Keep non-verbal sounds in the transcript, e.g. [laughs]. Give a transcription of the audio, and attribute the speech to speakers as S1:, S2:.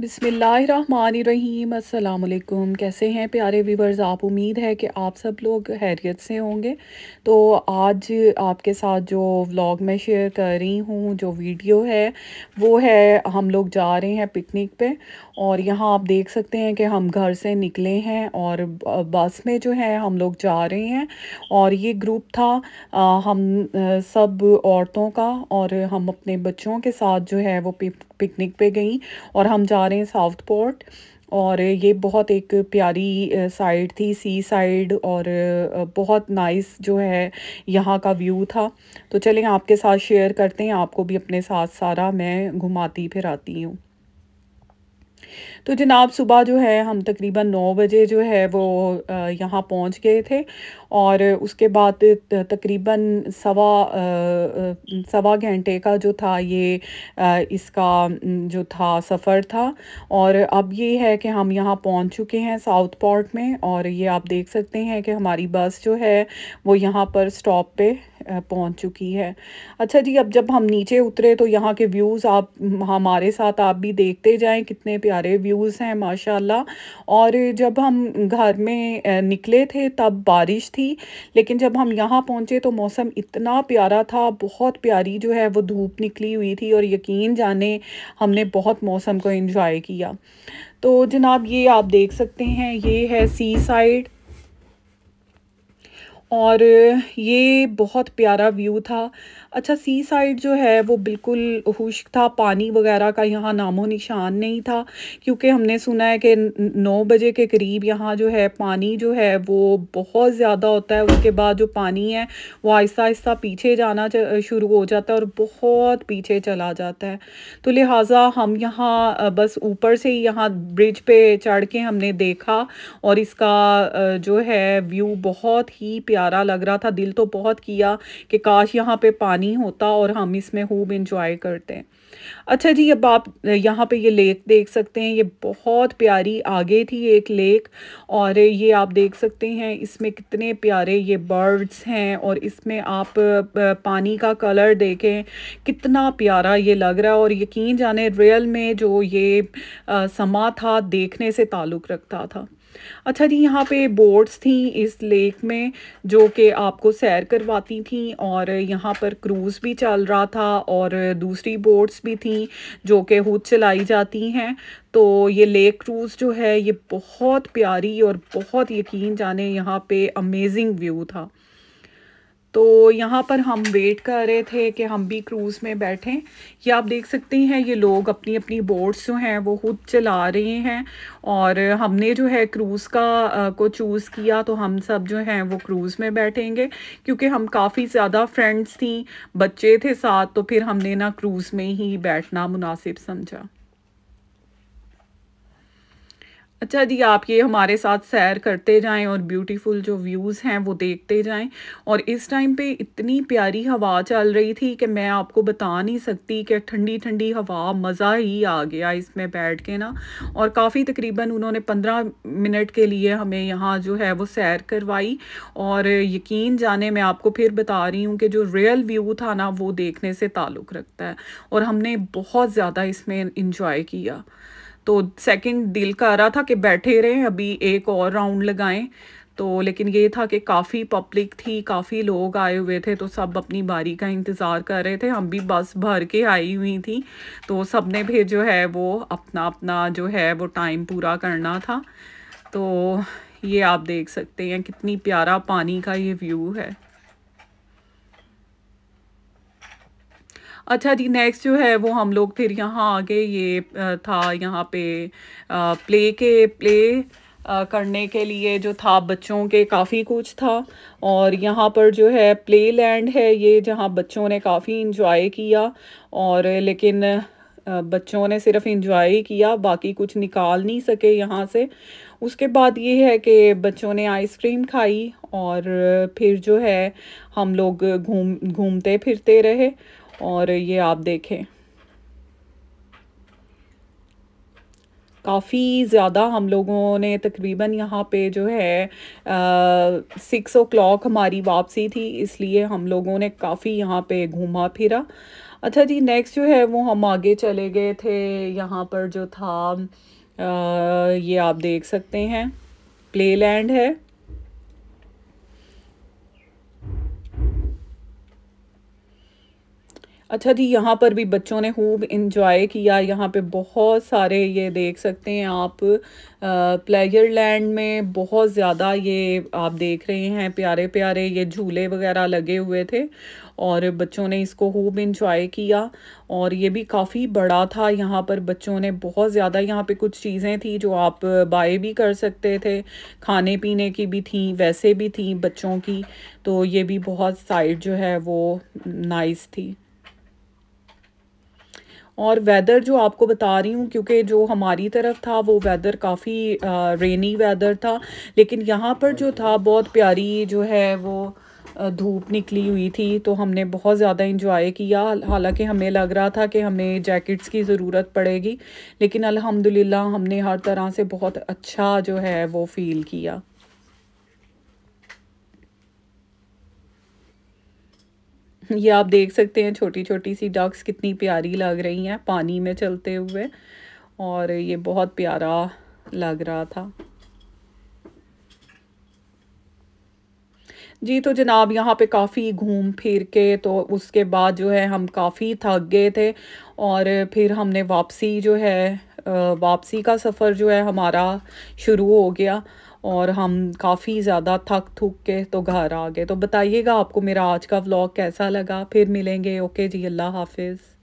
S1: बिसमीम अल्लाम कैसे हैं प्यारे व्यूवर्स आप उम्मीद है कि आप सब लोग हैरियत से होंगे तो आज आपके साथ जो व्लॉग मैं शेयर कर रही हूँ जो वीडियो है वो है हम लोग जा रहे हैं पिकनिक पे और यहाँ आप देख सकते हैं कि हम घर से निकले हैं और बस में जो है हम लोग जा रहे हैं और ये ग्रुप था आ, हम सब औरतों का और हम अपने बच्चों के साथ जो है वो पिकनिक पे गई और हम जा जा रहे हैं साउथ पोर्ट और ये बहुत एक प्यारी साइड थी सी साइड और बहुत नाइस जो है यहाँ का व्यू था तो चलें आपके साथ शेयर करते हैं आपको भी अपने साथ सारा मैं घुमाती फिर आती हूँ तो जनाब सुबह जो है हम तकरीबन नौ बजे जो है वो यहाँ पहुँच गए थे और उसके बाद तकरीबन सवा सवा घंटे का जो था ये इसका जो था सफ़र था और अब ये है कि हम यहाँ पहुँच चुके हैं साउथ पोर्ट में और ये आप देख सकते हैं कि हमारी बस जो है वो यहाँ पर स्टॉप पे पहुंच चुकी है अच्छा जी अब जब हम नीचे उतरे तो यहाँ के व्यूज़ आप हमारे साथ आप भी देखते जाएं कितने प्यारे व्यूज़ हैं माशाल्लाह और जब हम घर में निकले थे तब बारिश थी लेकिन जब हम यहाँ पहुँचे तो मौसम इतना प्यारा था बहुत प्यारी जो है वो धूप निकली हुई थी और यकीन जाने हमने बहुत मौसम को इन्जॉय किया तो जनाब ये आप देख सकते हैं ये है सी साइड और ये बहुत प्यारा व्यू था अच्छा सी साइड जो है वो बिल्कुल खुश्क था पानी वगैरह का यहाँ नामो निशान नहीं था क्योंकि हमने सुना है कि नौ बजे के करीब यहाँ जो है पानी जो है वो बहुत ज़्यादा होता है उसके बाद जो पानी है वो आहिस्ता आहिस्ता पीछे जाना शुरू हो जाता है और बहुत पीछे चला जाता है तो लिहाजा हम यहाँ बस ऊपर से ही यहाँ ब्रिज पर चढ़ के हमने देखा और इसका जो है व्यू बहुत ही प्यार प्यारा लग रहा था दिल तो बहुत किया कि काश यहाँ पे पानी होता और हम इसमें खूब इंजॉय करते हैं अच्छा जी अब आप यहाँ पे ये लेक देख सकते हैं ये बहुत प्यारी आगे थी एक लेक और ये आप देख सकते हैं इसमें कितने प्यारे ये बर्ड्स हैं और इसमें आप पानी का कलर देखें कितना प्यारा ये लग रहा है और यकीन जाने रियल में जो ये समा था देखने से ताल्लुक़ रखता था अच्छा जी यहाँ पे बोट्स थी इस लेक में जो कि आपको सैर करवाती थी और यहाँ पर क्रूज़ भी चल रहा था और दूसरी बोट्स भी थी जो कि हूद चलाई जाती हैं तो ये लेक क्रूज़ जो है ये बहुत प्यारी और बहुत यकीन जाने यहाँ पे अमेजिंग व्यू था तो यहाँ पर हम वेट कर रहे थे कि हम भी क्रूज़ में बैठें ये आप देख सकते हैं ये लोग अपनी अपनी बोट्स जो हैं वो खुद चला रहे हैं और हमने जो है क्रूज़ का आ, को चूज़ किया तो हम सब जो हैं वो क्रूज़ में बैठेंगे क्योंकि हम काफ़ी ज़्यादा फ्रेंड्स थी बच्चे थे साथ तो फिर हमने ना क्रूज़ में ही बैठना मुनासिब समझा अच्छा जी आप ये हमारे साथ सैर करते जाएं और ब्यूटीफुल जो व्यूज़ हैं वो देखते जाएं और इस टाइम पे इतनी प्यारी हवा चल रही थी कि मैं आपको बता नहीं सकती कि ठंडी ठंडी हवा मज़ा ही आ गया इसमें बैठ के ना और काफ़ी तकरीबन उन्होंने पंद्रह मिनट के लिए हमें यहाँ जो है वो सैर करवाई और यकीन जाने मैं आपको फिर बता रही हूँ कि जो रियल व्यू था ना वो देखने से ताल्लुक़ रखता है और हमने बहुत ज़्यादा इसमें इंजॉय किया तो सेकंड दिल कर रहा था कि बैठे रहें अभी एक और राउंड लगाएं तो लेकिन ये था कि काफ़ी पब्लिक थी काफ़ी लोग आए हुए थे तो सब अपनी बारी का इंतज़ार कर रहे थे हम भी बस भर के आई हुई थी तो सब ने फिर जो है वो अपना अपना जो है वो टाइम पूरा करना था तो ये आप देख सकते हैं कितनी प्यारा पानी का ये व्यू है अच्छा जी नेक्स्ट जो है वो हम लोग फिर यहाँ आगे ये था यहाँ पे प्ले के प्ले करने के लिए जो था बच्चों के काफ़ी कुछ था और यहाँ पर जो है प्ले लैंड है ये जहाँ बच्चों ने काफ़ी इंजॉय किया और लेकिन बच्चों ने सिर्फ ही किया बाकी कुछ निकाल नहीं सके यहाँ से उसके बाद ये है कि बच्चों ने आइसक्रीम खाई और फिर जो है हम लोग घूम घूमते फिरते रहे और ये आप देखें काफ़ी ज़्यादा हम लोगों ने तकरीबन यहाँ पे जो है सिक्स ओ क्लॉक हमारी वापसी थी इसलिए हम लोगों ने काफ़ी यहाँ पे घूमा फिरा अच्छा जी नेक्स्ट जो है वो हम आगे चले गए थे यहाँ पर जो था आ, ये आप देख सकते हैं प्ले लैंड है अच्छा जी यहाँ पर भी बच्चों ने खूब इंजॉय किया यहाँ पे बहुत सारे ये देख सकते हैं आप प्लेजर लैंड में बहुत ज़्यादा ये आप देख रहे हैं प्यारे प्यारे ये झूले वगैरह लगे हुए थे और बच्चों ने इसको खूब इंजॉय किया और ये भी काफ़ी बड़ा था यहाँ पर बच्चों ने बहुत ज़्यादा यहाँ पे कुछ चीज़ें थी जो आप बाय भी कर सकते थे खाने पीने की भी थी वैसे भी थी बच्चों की तो ये भी बहुत साइड जो है वो नाइस थी और वेदर जो आपको बता रही हूँ क्योंकि जो हमारी तरफ था वो वेदर काफ़ी रेनी वेदर था लेकिन यहाँ पर जो था बहुत प्यारी जो है वो धूप निकली हुई थी तो हमने बहुत ज़्यादा इंजॉय किया हालांकि हमें लग रहा था कि हमें जैकेट्स की ज़रूरत पड़ेगी लेकिन अल्हम्दुलिल्लाह हमने हर तरह से बहुत अच्छा जो है वो फ़ील किया [laughs] ये आप देख सकते हैं छोटी छोटी सी डक्स कितनी प्यारी लग रही हैं पानी में चलते हुए और ये बहुत प्यारा लग रहा था जी तो जनाब यहाँ पे काफ़ी घूम फिर के तो उसके बाद जो है हम काफ़ी थक गए थे और फिर हमने वापसी जो है वापसी का सफ़र जो है हमारा शुरू हो गया और हम काफ़ी ज़्यादा थक थक के तो घर आ गए तो बताइएगा आपको मेरा आज का व्लॉग कैसा लगा फिर मिलेंगे ओके जी अल्लाह हाफिज़